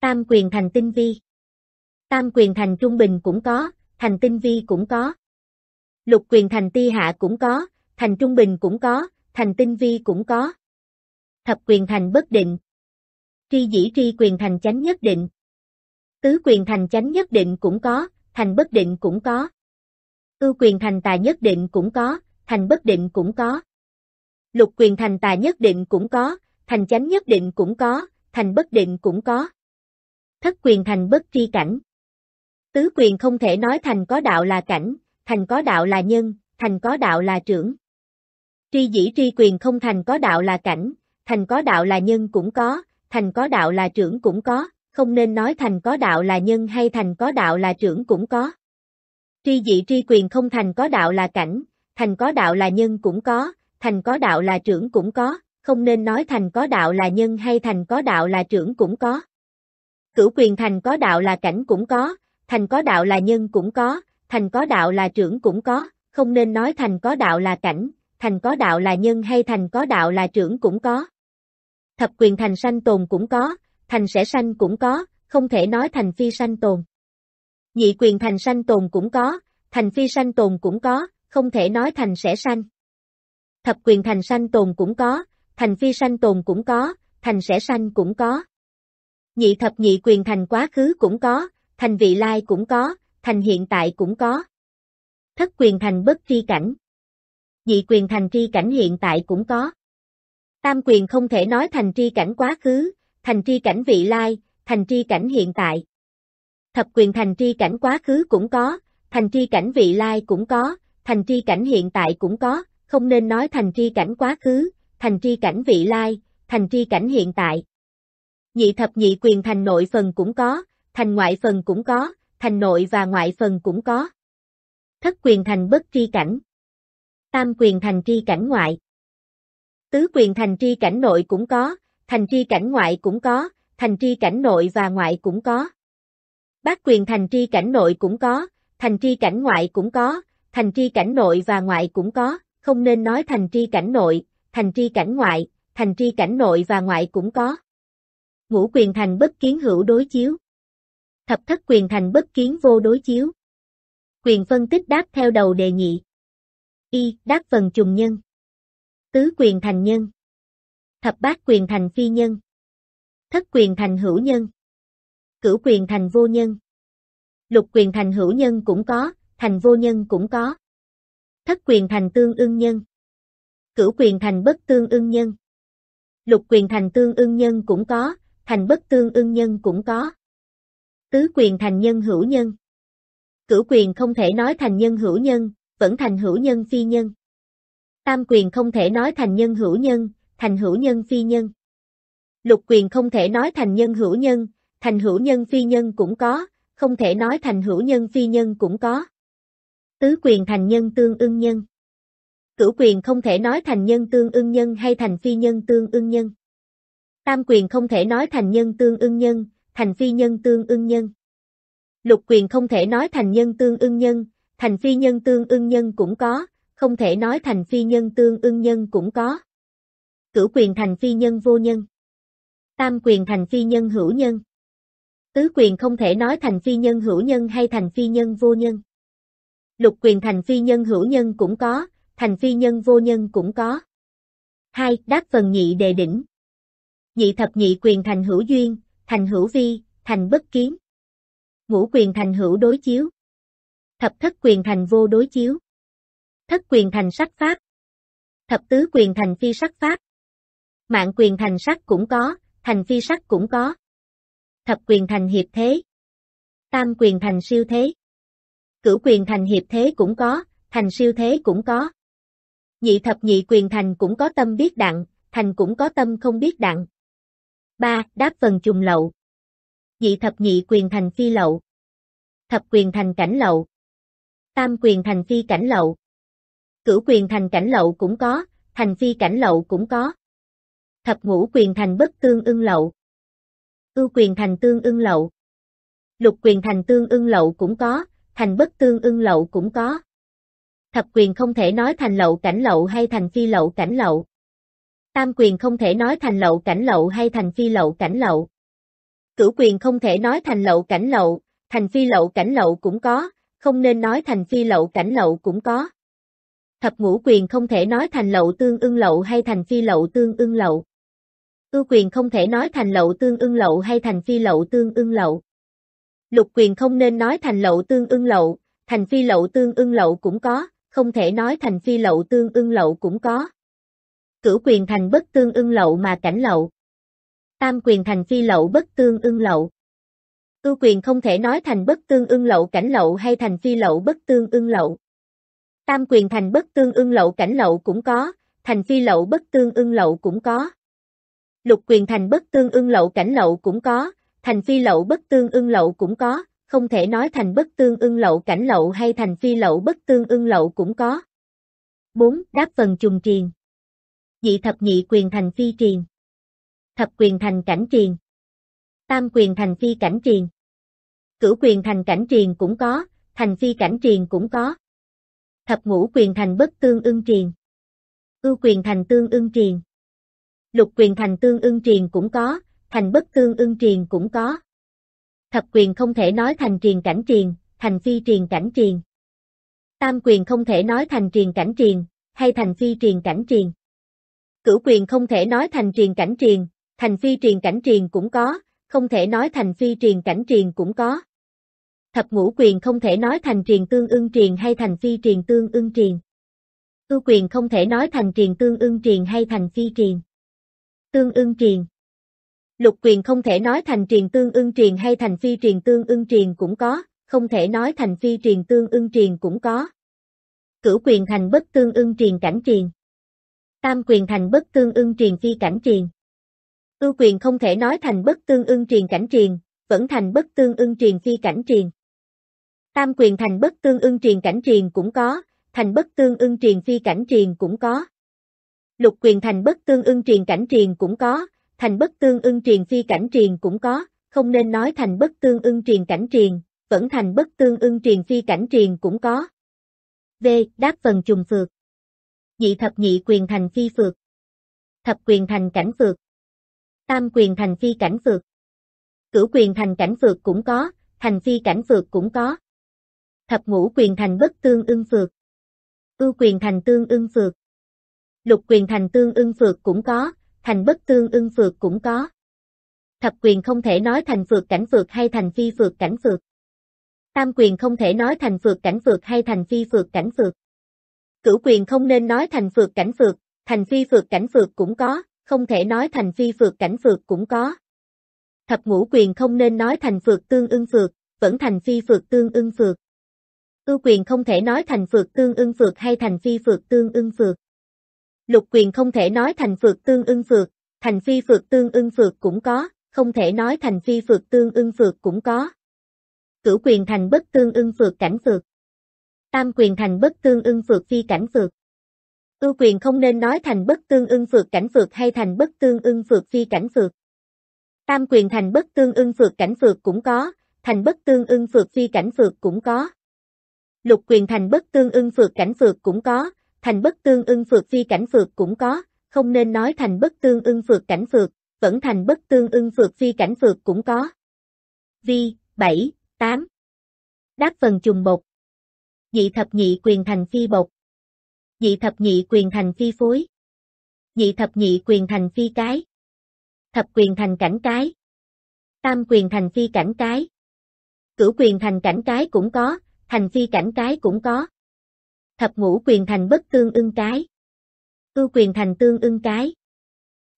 Tam quyền thành tinh vi. Tam quyền thành trung bình cũng có, thành tinh vi cũng có. Lục quyền thành ti hạ cũng có, thành trung bình cũng có, thành tinh vi cũng có. Thập quyền thành bất định. Tri dĩ tri quyền thành chánh nhất định. Tứ quyền thành chánh nhất định cũng có, thành bất định cũng có. Ưu quyền thành tài nhất định cũng có, thành bất định cũng có. Lục quyền thành tài nhất định cũng có, thành chánh nhất định cũng có, thành bất định cũng có thất quyền thành bất tri cảnh. Tứ quyền không thể nói thành có đạo là cảnh, thành có đạo là nhân, thành có đạo là trưởng. Tri dĩ tri quyền không thành có đạo là cảnh, thành có đạo là nhân cũng có, thành có đạo là trưởng cũng có, không nên nói thành có đạo là nhân hay thành có đạo là trưởng cũng có. Tri dĩ tri quyền không thành có đạo là cảnh, thành có đạo là nhân cũng có, thành có đạo là trưởng cũng có, không nên nói thành có đạo là nhân hay thành có đạo là trưởng cũng có. Cửu quyền thành có đạo là cảnh cũng có, thành có đạo là nhân cũng có, thành có đạo là trưởng cũng có, không nên nói thành có đạo là cảnh, thành có đạo là nhân hay thành có đạo là trưởng cũng có. Thập quyền thành sanh tồn cũng có, thành sẽ sanh cũng có, không thể nói thành phi sanh tồn. Nhị quyền thành sanh tồn cũng có, thành phi sanh tồn cũng có, không thể nói thành sẽ sanh. Thập quyền thành sanh tồn cũng có, thành phi sanh tồn cũng có, thành sẽ sanh cũng có. Nhị thập nhị quyền thành quá khứ cũng có, thành vị lai cũng có, thành hiện tại cũng có. Thất quyền thành bất tri cảnh. Nhị quyền thành tri cảnh hiện tại cũng có. Tam quyền không thể nói thành tri cảnh quá khứ, thành tri cảnh vị lai, thành tri cảnh hiện tại. Thập quyền thành tri cảnh quá khứ cũng có, thành tri cảnh vị lai cũng có, thành tri cảnh hiện tại cũng có, không nên nói thành tri cảnh quá khứ, thành tri cảnh vị lai, thành tri cảnh hiện tại nhị thập nhị quyền thành nội phần cũng có, thành ngoại phần cũng có, thành nội và ngoại phần cũng có. Thất quyền thành bất tri cảnh. Tam quyền thành tri cảnh ngoại. Tứ quyền thành tri cảnh nội cũng có, thành tri cảnh ngoại cũng có, thành tri cảnh nội và ngoại cũng có. Bác quyền thành tri cảnh nội cũng có, thành tri cảnh ngoại cũng có, thành tri cảnh nội và ngoại cũng có, không nên nói thành tri cảnh nội, thành tri cảnh ngoại, thành tri cảnh nội và ngoại cũng có ngũ quyền thành bất kiến hữu đối chiếu. Thập thất quyền thành bất kiến vô đối chiếu. Quyền phân tích đáp theo đầu đề nhị. Y, đáp phần trùng nhân. Tứ quyền thành nhân. Thập bát quyền thành phi nhân. Thất quyền thành hữu nhân. Cửu quyền thành vô nhân. Lục quyền thành hữu nhân cũng có, thành vô nhân cũng có. Thất quyền thành tương ưng nhân. Cửu quyền thành bất tương ưng nhân. Lục quyền thành tương ưng nhân cũng có, thành bất tương ưng nhân cũng có. Tứ quyền thành nhân hữu nhân. Cửu quyền không thể nói thành nhân hữu nhân, vẫn thành hữu nhân phi nhân. Tam quyền không thể nói thành nhân hữu nhân, thành hữu nhân phi nhân. Lục quyền không thể nói thành nhân hữu nhân, thành hữu nhân phi nhân cũng có, không thể nói thành hữu nhân phi nhân cũng có. Tứ quyền thành nhân tương ưng nhân. Cửu quyền không thể nói thành nhân tương ưng nhân hay thành phi nhân tương ưng nhân. Tam quyền không thể nói thành nhân tương ưng nhân, thành phi nhân tương ưng nhân. Lục quyền không thể nói thành nhân tương ưng nhân, thành phi nhân tương ưng nhân cũng có, không thể nói thành phi nhân tương ưng nhân cũng có. Cửu quyền thành phi nhân vô nhân. Tam quyền thành phi nhân hữu nhân. Tứ quyền không thể nói thành phi nhân hữu nhân hay thành phi nhân vô nhân. Lục quyền thành phi nhân hữu nhân cũng có, thành phi nhân vô nhân cũng có. 2. Đáp phần nhị đề đỉnh Nhị thập nhị quyền thành hữu duyên, thành hữu vi, thành bất kiến. Ngũ quyền thành hữu đối chiếu. Thập thất quyền thành vô đối chiếu. Thất quyền thành sắc pháp. Thập tứ quyền thành phi sắc pháp. Mạng quyền thành sắc cũng có, thành phi sắc cũng có. Thập quyền thành hiệp thế. Tam quyền thành siêu thế. Cửu quyền thành hiệp thế cũng có, thành siêu thế cũng có. Nhị thập nhị quyền thành cũng có tâm biết đặng, thành cũng có tâm không biết đặng. 3. Đáp phần trùng lậu. Dị thập nhị quyền thành phi lậu. Thập quyền thành cảnh lậu. Tam quyền thành phi cảnh lậu. Cửu quyền thành cảnh lậu cũng có, thành phi cảnh lậu cũng có. Thập ngũ quyền thành bất tương ưng lậu. Ưu quyền thành tương ưng lậu. Lục quyền thành tương ưng lậu cũng có, thành bất tương ưng lậu cũng có. Thập quyền không thể nói thành lậu cảnh lậu hay thành phi lậu cảnh lậu. Tam quyền không thể nói thành lậu cảnh lậu hay thành phi lậu cảnh lậu. Cửu quyền không thể nói thành lậu cảnh lậu, thành phi lậu cảnh lậu cũng có, không nên nói thành phi lậu cảnh lậu cũng có. Thập ngũ quyền không thể nói thành lậu tương ưng lậu hay thành phi lậu tương ưng lậu. Ưu quyền không thể nói thành lậu tương ưng lậu hay thành phi lậu tương ưng lậu. Lục quyền không nên nói thành lậu tương ưng lậu, thành phi lậu tương ưng lậu cũng có, không thể nói thành phi lậu tương ưng lậu cũng có. Cửu quyền thành bất tương ưng lậu mà cảnh lậu. Tam quyền thành phi lậu bất tương ưng lậu. Ưu quyền không thể nói thành bất tương ưng lậu cảnh lậu hay thành phi lậu bất tương ưng lậu. Tam quyền thành bất tương ưng lậu cảnh lậu cũng có, thành phi lậu bất tương ưng lậu cũng có. Lục quyền thành bất tương ưng lậu cảnh lậu cũng có, thành phi lậu bất tương ưng lậu cũng có, không thể nói thành bất tương ưng lậu cảnh lậu hay thành phi lậu bất tương ưng lậu cũng có. 4. Đáp phần trùng triền dị thập nhị quyền thành phi triền. Thập quyền thành cảnh triền. Tam quyền thành phi cảnh triền. Cửu quyền thành cảnh triền cũng có, thành phi cảnh triền cũng có. Thập ngũ quyền thành bất tương ưng triền. Ưu quyền thành tương ưng triền. Lục quyền thành tương ưng triền cũng có, thành bất tương ưng triền cũng có. Thập quyền không thể nói thành triền cảnh triền, thành phi triền cảnh triền. Tam quyền không thể nói thành triền cảnh triền, hay thành phi triền cảnh triền. Cửu quyền không thể nói thành triền cảnh triền, thành phi triền cảnh triền cũng có, không thể nói thành phi triền cảnh triền cũng có. Thập ngũ quyền không thể nói thành triền tương ưng triền hay thành phi triền tương ưng triền. Ưu quyền không thể nói thành triền tương ưng triền hay thành phi triền. Tương ưng triền. Lục quyền không thể nói thành triền tương ưng triền hay thành phi triền tương ưng triền cũng có, không thể nói thành phi triền tương ưng triền cũng có. Cửu quyền thành bất tương ưng triền cảnh triền. Tam quyền thành bất tương ưng truyền phi cảnh truyền. Ưu quyền không thể nói thành bất tương ưng truyền cảnh truyền, vẫn thành bất tương ưng truyền phi cảnh truyền. Tam quyền thành bất tương ưng truyền cảnh truyền cũng có, thành bất tương ưng truyền phi cảnh truyền cũng có. Lục quyền thành bất tương ưng truyền cảnh truyền cũng có, thành bất tương ưng truyền phi cảnh truyền cũng có, không nên nói thành bất tương ưng truyền cảnh truyền, vẫn thành bất tương ưng truyền phi cảnh truyền cũng có. V. Đáp phần trùng phược dị thập nhị quyền thành phi phược, thập quyền thành cảnh phược, tam quyền thành phi cảnh phược, cửu quyền thành cảnh phược cũng có, thành phi cảnh phược cũng có, thập ngũ quyền thành bất tương ưng phược, ưu quyền thành tương ưng phược, lục quyền thành tương ưng phược cũng có, thành bất tương ưng phược cũng có. Thập quyền không thể nói thành phược cảnh phược hay thành phi phược cảnh phược. Tam quyền không thể nói thành phược cảnh phược hay thành phi phược cảnh phược. Cửu quyền không nên nói thành phượt cảnh phượt, thành phi phượt cảnh phượt cũng có, không thể nói thành phi phượt cảnh phượt cũng có. Thập ngũ quyền không nên nói thành phượt tương ưng phượt, vẫn thành phi phượt tương ưng phượt. Ưu quyền không thể nói thành phượt tương ưng phượt hay thành phi phượt tương ưng phượt. Lục quyền không thể nói thành phượt tương ưng phượt, thành phi phượt tương ưng phượt cũng có, không thể nói thành phi phượt tương ưng phượt cũng có. Cửu quyền thành bất tương ưng phượt cảnh phượt. Tam quyền thành bất tương ưng phượt phi cảnh phượt Ưu quyền không nên nói thành bất tương ưng phượt cảnh phượt hay thành bất tương ưng phượt phi cảnh phượt Tam quyền thành bất tương ưng phượt cảnh phượt cũng có, thành bất tương ưng phượt phi cảnh phượt cũng có. Lục quyền thành bất tương ưng phượt cảnh phượt cũng có, thành bất tương ưng phượt phi cảnh phượt cũng có, không nên nói thành bất tương ưng phượt cảnh phượt vẫn thành bất tương ưng phượt phi cảnh phượt cũng có. Vi, 7, 8 Đáp phần trùng bột Dị thập nhị quyền thành phi bột. Dị thập nhị quyền thành phi phối. Dị thập nhị quyền thành phi cái. Thập quyền thành cảnh cái. Tam quyền thành phi cảnh cái. Cửu quyền thành cảnh cái cũng có, thành phi cảnh cái cũng có. Thập ngũ quyền thành bất tương ưng cái. Ưu quyền thành tương ưng cái.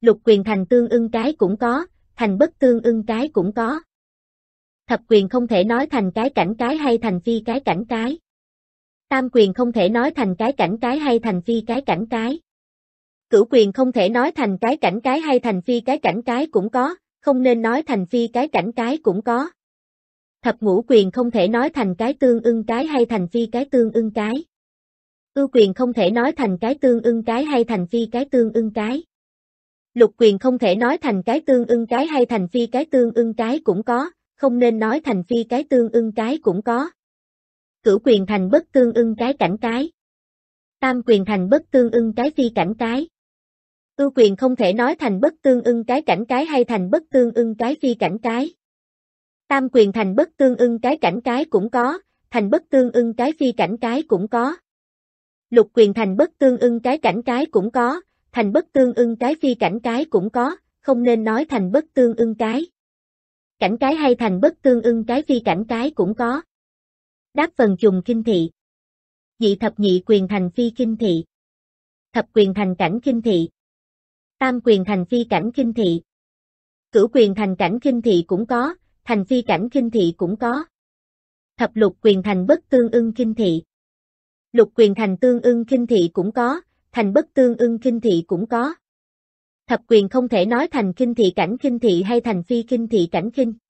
Lục quyền thành tương ưng cái cũng có, thành bất tương ưng cái cũng có. Thập quyền không thể nói thành cái cảnh cái hay thành phi cái cảnh cái. Tam quyền không thể nói thành cái cảnh cái hay thành phi cái cảnh cái. Cửu quyền không thể nói thành cái cảnh cái hay thành phi cái cảnh cái cũng có, không nên nói thành phi cái cảnh cái cũng có. Thập ngũ quyền không thể nói thành cái tương ưng cái hay thành phi cái tương ưng cái. Ưu quyền không thể nói thành cái tương ưng cái hay thành phi cái tương ưng cái. Lục quyền không thể nói thành cái tương ưng cái hay thành phi cái tương ưng cái cũng có, không nên nói thành phi cái tương ưng cái cũng có cửu quyền thành bất tương ưng cái cảnh cái. Tam quyền thành bất tương ưng cái phi cảnh cái. Ưu quyền không thể nói thành bất tương ưng cái cảnh cái hay thành bất tương ưng cái phi cảnh cái. Tam quyền thành bất tương ưng cái cảnh cái cũng có, thành bất tương ưng cái phi cảnh cái cũng có. Lục quyền thành bất tương ưng cái cảnh cái cũng có, thành bất tương ưng cái phi cảnh cái cũng có, không nên nói thành bất tương ưng cái. Cảnh cái hay thành bất tương ưng cái phi cảnh cái cũng có. Đáp phần trùng kinh thị. Dị thập nhị quyền thành phi kinh thị. Thập quyền thành cảnh kinh thị. Tam quyền thành phi cảnh kinh thị. Cửu quyền thành cảnh kinh thị cũng có, thành phi cảnh kinh thị cũng có. Thập lục quyền thành bất tương ưng kinh thị. Lục quyền thành tương ưng kinh thị cũng có, thành bất tương ưng kinh thị cũng có. Thập quyền không thể nói thành kinh thị cảnh kinh thị hay thành phi kinh thị cảnh kinh.